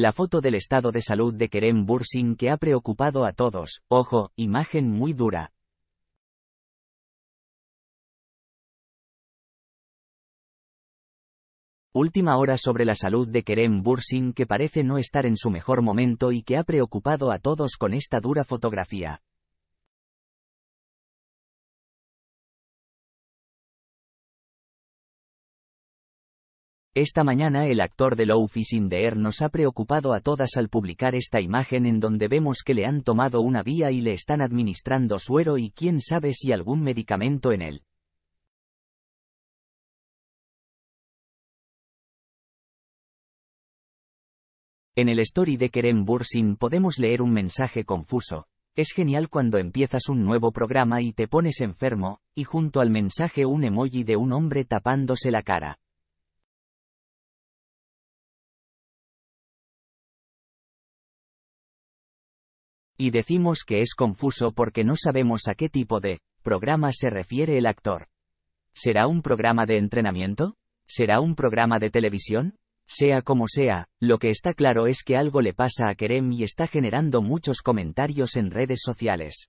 La foto del estado de salud de Kerem Bursin que ha preocupado a todos, ojo, imagen muy dura. Última hora sobre la salud de Kerem Bursin que parece no estar en su mejor momento y que ha preocupado a todos con esta dura fotografía. Esta mañana el actor de Love is in the Air nos ha preocupado a todas al publicar esta imagen en donde vemos que le han tomado una vía y le están administrando suero y quién sabe si algún medicamento en él. En el story de Kerem Bursin podemos leer un mensaje confuso. Es genial cuando empiezas un nuevo programa y te pones enfermo, y junto al mensaje un emoji de un hombre tapándose la cara. Y decimos que es confuso porque no sabemos a qué tipo de programa se refiere el actor. ¿Será un programa de entrenamiento? ¿Será un programa de televisión? Sea como sea, lo que está claro es que algo le pasa a Kerem y está generando muchos comentarios en redes sociales.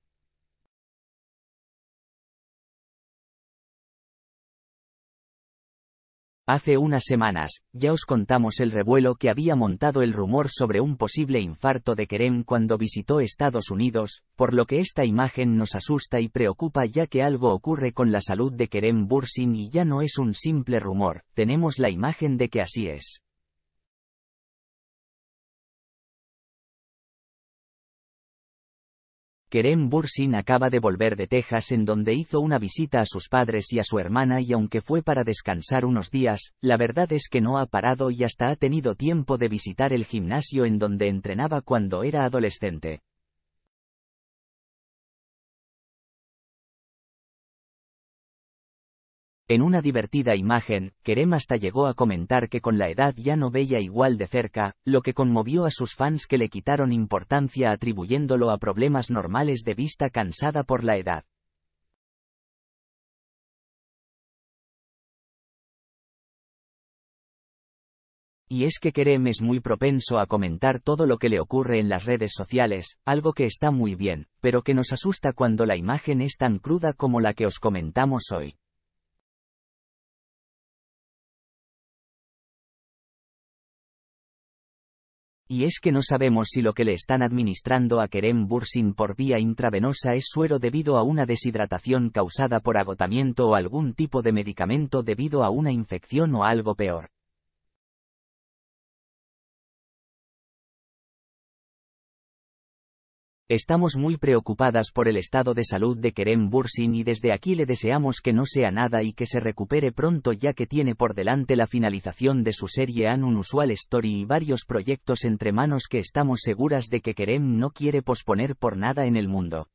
Hace unas semanas, ya os contamos el revuelo que había montado el rumor sobre un posible infarto de Kerem cuando visitó Estados Unidos, por lo que esta imagen nos asusta y preocupa ya que algo ocurre con la salud de Kerem Bursin y ya no es un simple rumor, tenemos la imagen de que así es. Kerem Bursin acaba de volver de Texas en donde hizo una visita a sus padres y a su hermana y aunque fue para descansar unos días, la verdad es que no ha parado y hasta ha tenido tiempo de visitar el gimnasio en donde entrenaba cuando era adolescente. En una divertida imagen, Kerem hasta llegó a comentar que con la edad ya no veía igual de cerca, lo que conmovió a sus fans que le quitaron importancia atribuyéndolo a problemas normales de vista cansada por la edad. Y es que Kerem es muy propenso a comentar todo lo que le ocurre en las redes sociales, algo que está muy bien, pero que nos asusta cuando la imagen es tan cruda como la que os comentamos hoy. Y es que no sabemos si lo que le están administrando a Kerem Bursin por vía intravenosa es suero debido a una deshidratación causada por agotamiento o algún tipo de medicamento debido a una infección o algo peor. Estamos muy preocupadas por el estado de salud de Kerem Bursin y desde aquí le deseamos que no sea nada y que se recupere pronto ya que tiene por delante la finalización de su serie An Unusual Story y varios proyectos entre manos que estamos seguras de que Kerem no quiere posponer por nada en el mundo.